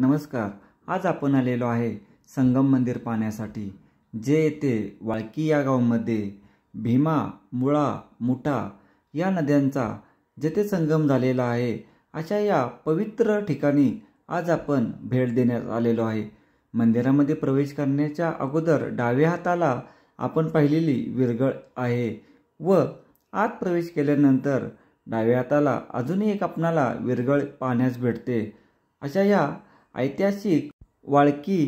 नमस्कार आज आपण आलेलो आहे संगम मंदिर पाहण्यासाठी जे येथे वाळकी या गावामध्ये भीमा मुळा मुठा या नद्यांचा जेथे संगम झालेला आहे अशा या पवित्र ठिकाणी आज आपण भेट देण्यात आलेलो आहे मंदिरामध्ये प्रवेश करण्याच्या अगोदर डाव्या हाताला आपण पाहिलेली विरगळ आहे व आत प्रवेश केल्यानंतर डाव्या हाताला अजूनही एक आपणाला विरगळ पाहण्यास भेटते अशा या ऐतिहासिक वाळकी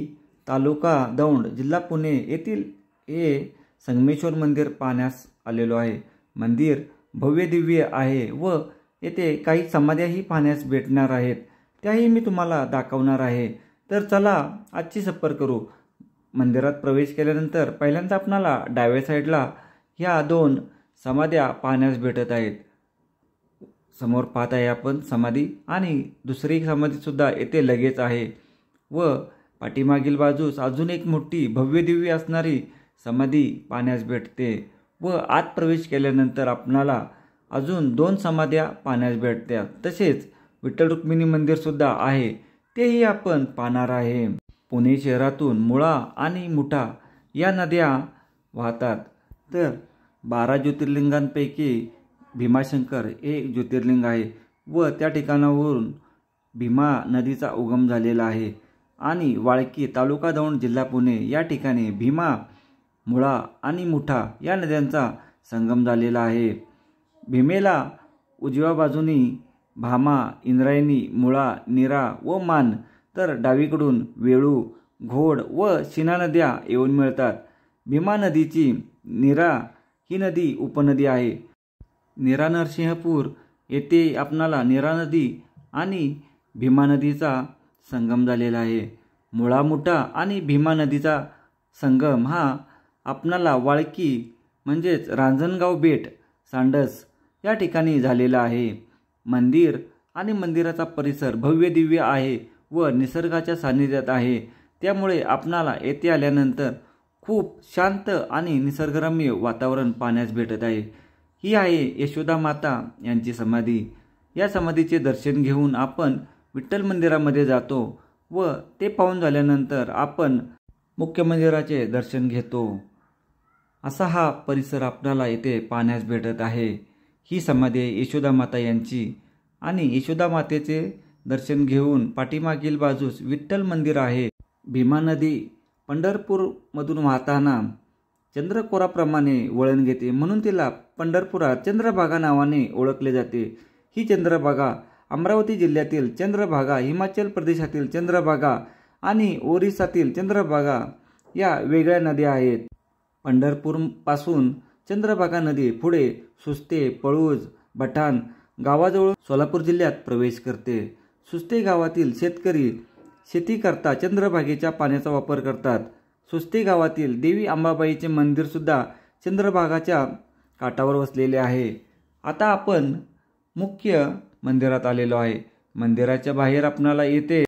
तालुका दौंड जिल्हा पुणे येथील हे संगमेश्वर मंदिर पाहण्यास आलेलो आहे मंदिर भव्य दिव्य आहे व येथे काही समाध्याही पाहण्यास भेटणार आहेत त्याही मी तुम्हाला दाखवणार आहे तर चला आजची सफर करू मंदिरात प्रवेश केल्यानंतर पहिल्यांदा आपणाला डाव्या साईडला ह्या दोन समाध्या पाहण्यास भेटत आहेत समोर पाहत आहे आपण समाधी आणि दुसरी समाधीसुद्धा येथे लगेच आहे व पाठीमागील बाजूस अजून एक मोठी भव्यदिव्य असणारी समाधी पाहण्यास भेटते व आत प्रवेश केल्यानंतर आपणाला अजून दोन समाध्या पाहण्यास भेटत्या तसेच विठ्ठल रुक्मिणी मंदिरसुद्धा आहे तेही आपण पाहणार आहे पुणे शहरातून मुळा आणि मुठा या नद्या वाहतात तर बारा ज्योतिर्लिंगांपैकी भीमाशंकर हे ज्योतिर्लिंग आहे व त्या ठिकाणावरून भीमा नदीचा उगम झालेला आहे आणि वाळकी तालुका दौंड जिल्हा पुणे या ठिकाणी भीमा मुळा आणि मुठा या नद्यांचा संगम झालेला आहे भीमेला उजव्या बाजूनी भामा इंद्रायणी मुळा निरा व मान तर डावीकडून वेळू घोड व शिना नद्या येऊन मिळतात भीमा नदीची निरा ही नदी उपनदी आहे निरा नरसिंहपूर येथे आपणाला निरा नदी आणि भीमा नदीचा संगम झालेला आहे मुळामुठा आणि भीमा नदीचा संगम हा आपणाला वाळकी म्हणजेच रांजणगाव बेट सांडस या ठिकाणी झालेला आहे मंदिर आणि मंदिराचा परिसर भव्य दिव्य आहे व निसर्गाच्या सानिध्यात आहे त्यामुळे आपणाला येथे आल्यानंतर खूप शांत आणि निसर्गरम्य वातावरण पाहण्यास भेटत आहे ही आहे यशोदा माता यांची समाधी या समाधीचे दर्शन घेऊन आपण विठ्ठल मंदिरामध्ये जातो व ते पाहून झाल्यानंतर आपण मुख्य मंदिराचे दर्शन घेतो असा हा परिसर आपल्याला येथे पाहण्यास भेटत आहे ही समाधी आहे यशोदा माता यांची आणि यशोदा मातेचे दर्शन घेऊन पाठीमागील बाजूस विठ्ठल मंदिर आहे भीमा नदी पंढरपूरमधून वाहताना चंद्रकोराप्रमाणे वळण घेते म्हणून तिला पंढरपुरात चंद्रभागा नावाने ओळखले जाते ही चंद्रभागा अमरावती जिल्ह्यातील चंद्रभागा हिमाचल प्रदेशातील चंद्रभागा आणि ओरिसातील चंद्रभागा या वेगळ्या नद्या आहेत पंढरपूरपासून चंद्रभागा नदी पुढे सुस्ते पळूज भटाण गावाजवळ सोलापूर जिल्ह्यात प्रवेश करते सुस्ते गावातील शेतकरी शेतीकरता चंद्रभागेच्या पाण्याचा वापर करतात सुस्ती गावातील देवी अंबाबाईचे मंदिरसुद्धा चंद्रभागाच्या काठावर वसलेले आहे आता आपण मुख्य मंदिरात आलेलो आहे मंदिराच्या बाहेर आपणाला येथे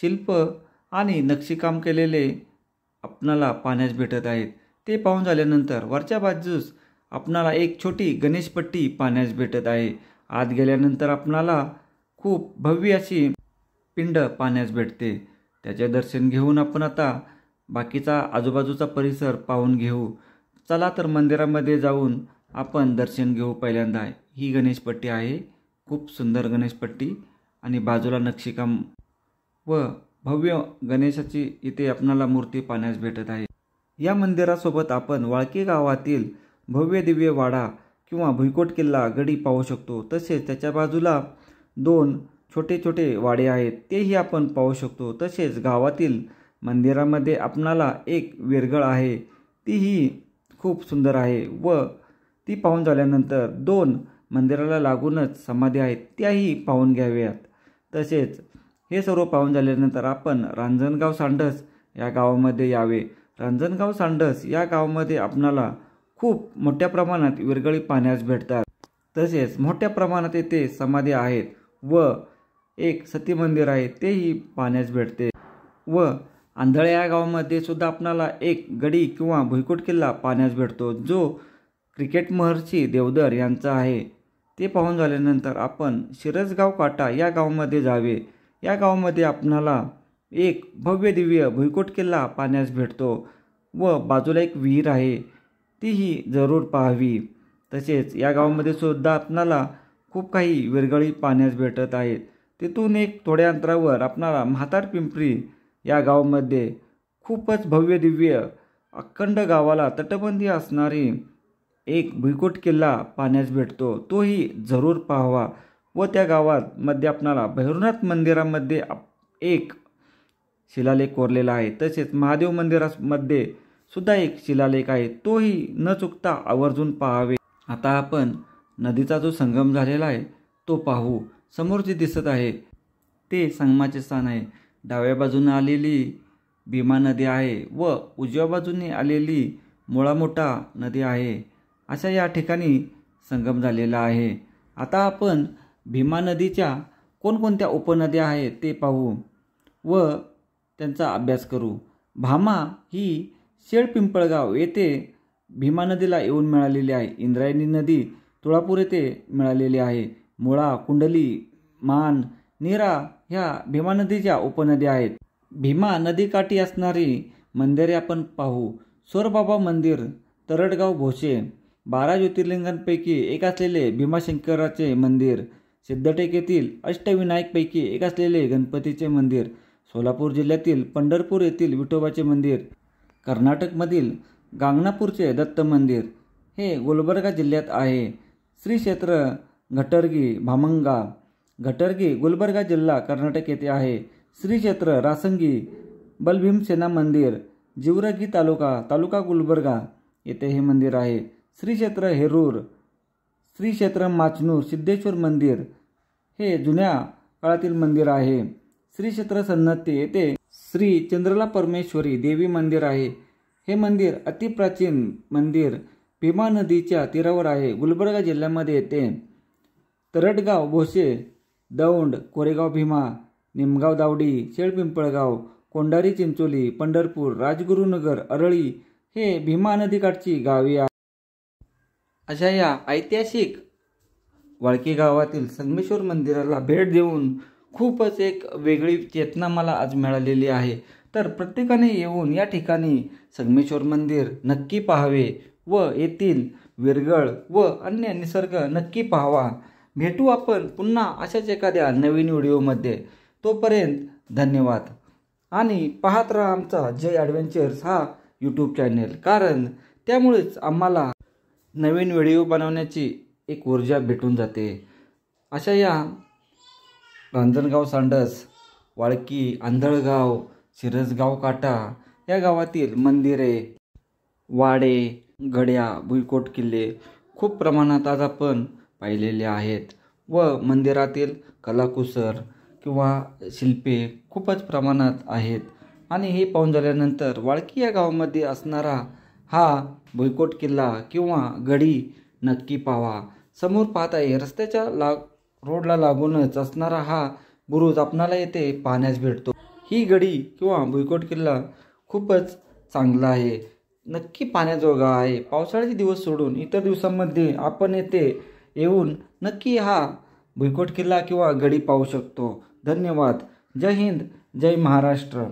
शिल्प आणि नक्षीकाम केलेले आपणाला पाहण्यास भेटत आहेत ते पाहून झाल्यानंतर वरच्या बाजूस आपणाला एक छोटी गणेशपट्टी पाहण्यास भेटत आहे आत गेल्यानंतर आपणाला खूप भव्य अशी पिंड पाहण्यास भेटते त्याचे दर्शन घेऊन आपण आता बाकीचा आजूबाजूचा परिसर पाहून घेऊ चला तर मंदिरामध्ये जाऊन आपण दर्शन घेऊ पहिल्यांदा ही गणेशपट्टी आहे खूप सुंदर गणेशपट्टी आणि बाजूला नक्षीकाम व भव्य गणेशाची इथे आपणाला मूर्ती पाहण्यास भेटत आहे या मंदिरासोबत आपण वाळके गावातील भव्य दिव्य वाडा किंवा भुईकोट किल्ला गडी पाहू शकतो तसेच त्याच्या बाजूला दोन छोटे छोटे वाडे आहेत तेही आपण पाहू शकतो तसेच गावातील मंदिरामध्ये आपणाला एक विरगळ आहे तीही खूप सुंदर आहे व ती पाहून झाल्यानंतर दोन मंदिराला लागूनच समाधी आहेत त्याही पाहून घ्याव्यात तसेच हे सर्व पाहून झाल्यानंतर आपण रांजणगाव सांडस या गावामध्ये यावे रांजणगाव सांडस या गावामध्ये आपणाला खूप मोठ्या प्रमाणात विरगळी पाहण्यास भेटतात तसेच मोठ्या प्रमाणात येथे समाधी आहेत व एक सती मंदिर आहे तेही पाहण्यास भेटते व आंधळ्या या गावामध्ये सुद्धा आपणाला एक गडी किंवा भुईकोट किल्ला पाहण्यास भेटतो जो क्रिकेट महर्षी देवदर यांचा आहे ते पाहून झाल्यानंतर आपण शिरसगाव काटा या गावामध्ये जावे या गावामध्ये आपणाला एक भव्य दिव्य भुईकोट किल्ला पाहण्यास भेटतो व बाजूला एक विहीर आहे तीही जरूर पाहावी तसेच या गावामध्ये सुद्धा आपणाला खूप काही विरगळी पाहण्यास भेटत आहेत तिथून एक थोड्या अंतरावर आपणाला म्हातार पिंपरी या गावामध्ये खूपच भव्य दिव्य अखंड गावाला तटबंदी असणारी एक भुईकोट किल्ला पाण्यास भेटतो तोही जरूर पाहावा व त्या गावात मध्ये आपणाला भैरवनाथ मंदिरामध्ये एक शिलालेख कोरलेला आहे तसेच महादेव मंदिरामध्ये सुद्धा एक शिलालेख आहे तोही न चुकता आवर्जून पाहावे आता आपण नदीचा जो संगम झालेला आहे तो पाहू समोर जे दिसत आहे ते संगमाचे स्थान आहे डाव्या बाजूने आलेली भीमा नदी आहे व उजव्या बाजूने आलेली मुळामोठा नदी आहे अशा या ठिकाणी संगम झालेला आहे आता आपण भीमा नदीच्या कोणकोणत्या उपनद्या आहेत ते पाहू व त्यांचा अभ्यास करू भामा ही शेळपिंपळगाव येथे भीमा नदीला येऊन मिळालेली आहे इंद्रायणी नदी तुळापूर येथे मिळालेली आहे मुळा कुंडली मान नीरा ह्या भीमा नदीच्या उपनद्या आहेत भीमा नदीकाठी असणारी मंदिरे आपण पाहू सोरबाबा मंदिर तरडगाव भोसे बारा ज्योतिर्लिंगांपैकी एक असलेले भीमाशंकराचे मंदिर सिद्धटेक येथील अष्टविनायकपैकी एक असलेले गणपतीचे मंदिर सोलापूर जिल्ह्यातील पंढरपूर येथील विठोबाचे मंदिर कर्नाटकमधील गांगणापूरचे दत्त मंदिर हे गुलबर्गा जिल्ह्यात आहे श्री क्षेत्र घटरगी भामंगा घटरगी गुलबर्गा जिल्हा कर्नाटक येथे आहे श्री क्षेत्र रासंगी बलभीमसेना मंदिर जिवरगी तालुका तालुका गुलबर्गा येथे हे मंदिर आहे श्री क्षेत्र हेरूर श्री क्षेत्र माचनूर सिद्धेश्वर मंदिर हे जुन्या काळातील मंदिर आहे श्री क्षेत्र सन्नती येथे श्री चंद्रला परमेश्वरी देवी मंदिर आहे हे मंदिर अतिप्राचीन मंदिर भीमा नदीच्या तीरावर आहे गुलबर्गा जिल्ह्यामध्ये येते तरटगाव भोसे दौंड कोरेगाव भीमा निमगाव दावडी शेळपिंपळगाव कोंडारी चिंचोली पंढरपूर राजगुरुनगर अरळी हे भीमा नदीकाठची गावे आहेत अशा या ऐतिहासिक वाळकी गावातील संगमेश्वर मंदिराला भेट देऊन खूपच एक वेगळी चेतना मला आज मिळालेली आहे तर प्रत्येकाने येऊन या ठिकाणी संगमेश्वर मंदिर नक्की पाहावे व येथील विरगळ व अन्य निसर्ग नक्की पाहावा भेटू आपण पुन्हा अशाच एखाद्या नवीन व्हिडिओमध्ये तोपर्यंत धन्यवाद आणि पाहत राहा आमचा जय ॲडव्हेंचर्स हा यूट्यूब चॅनेल कारण त्यामुळेच आम्हाला नवीन व्हिडिओ बनवण्याची एक ऊर्जा भेटून जाते अशा या रांजणगाव सांडस वाळकी आंधळगाव शिरसगाव काटा या गावातील मंदिरे वाडे गड्या भुईकोट किल्ले खूप प्रमाणात आज आपण पाहिलेले आहेत व मंदिरातील कलाकुसर किंवा शिल्पे खूपच प्रमाणात आहेत आणि हे पाहून झाल्यानंतर वाळकी या गावामध्ये असणारा हा भुईकोट किल्ला किंवा गडी नक्की पावा समोर पाहत आहे रस्त्याच्या ला रोडला लागूनच असणारा हा बुरुज आपणाला येथे पाहण्यास भेटतो ही गडी किंवा भुईकोट किल्ला खूपच चांगला आहे नक्की पाण्याजोगा आहे पावसाळ्याचे दिवस सोडून इतर दिवसांमध्ये आपण येथे येऊन नक्की हा भुईकोट किल्ला किंवा गडी पाहू शकतो धन्यवाद जय हिंद जय महाराष्ट्र